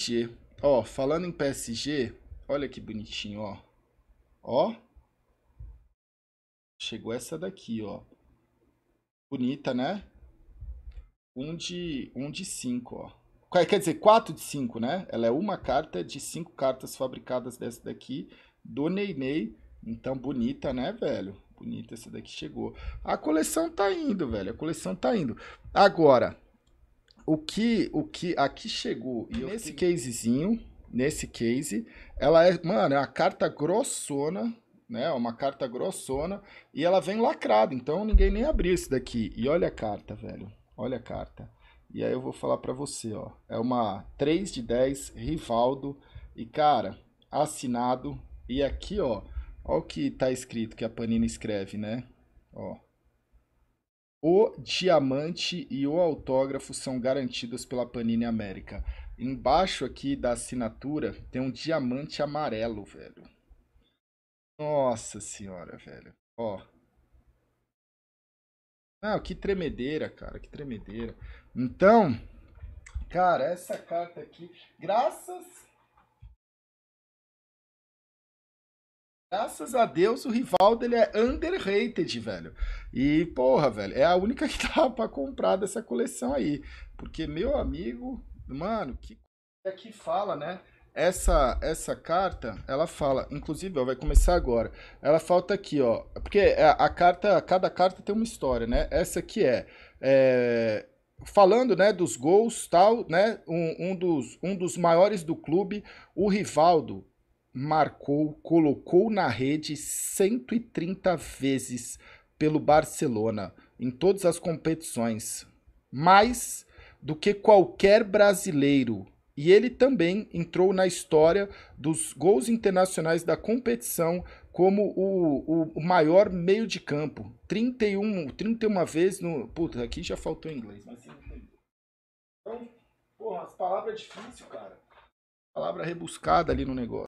PSG. Ó, falando em PSG, olha que bonitinho, ó. Ó. Chegou essa daqui, ó. Bonita, né? 1 um de um de 5, ó. Quer dizer, 4 de 5, né? Ela é uma carta de 5 cartas fabricadas dessa daqui do Neymar, Então, bonita, né, velho? Bonita essa daqui chegou. A coleção tá indo, velho. A coleção tá indo. Agora, o que, o que aqui chegou e nesse fiquei... casezinho, nesse case, ela é, mano, é uma carta grossona, né? Uma carta grossona e ela vem lacrada, então ninguém nem abriu isso daqui. E olha a carta, velho. Olha a carta. E aí eu vou falar para você, ó. É uma 3 de 10 Rivaldo e cara, assinado e aqui, ó, olha o que tá escrito que a Panini escreve, né? Ó. O diamante e o autógrafo são garantidos pela Panini América. Embaixo aqui da assinatura tem um diamante amarelo, velho. Nossa senhora, velho. Ó. Não, ah, que tremedeira, cara, que tremedeira. Então, cara, essa carta aqui, graças graças a Deus, o Rivaldo ele é underrated, velho. E, porra, velho, é a única que dá pra comprar dessa coleção aí. Porque, meu amigo, mano, que é que fala, né? Essa, essa carta, ela fala, inclusive, ó, vai começar agora. Ela falta aqui, ó. Porque a, é, a carta, cada carta tem uma história, né? Essa aqui é, é falando né, dos gols, tal, né, um, um, dos, um dos maiores do clube, o Rivaldo, marcou, colocou na rede 130 vezes pelo Barcelona em todas as competições, mais do que qualquer brasileiro. E ele também entrou na história dos gols internacionais da competição como o, o, maior meio de campo. 31, 31 vezes no. Puta, aqui já faltou inglês, mas Então, porra, as palavras é difícil, cara. Palavra rebuscada ali no negócio.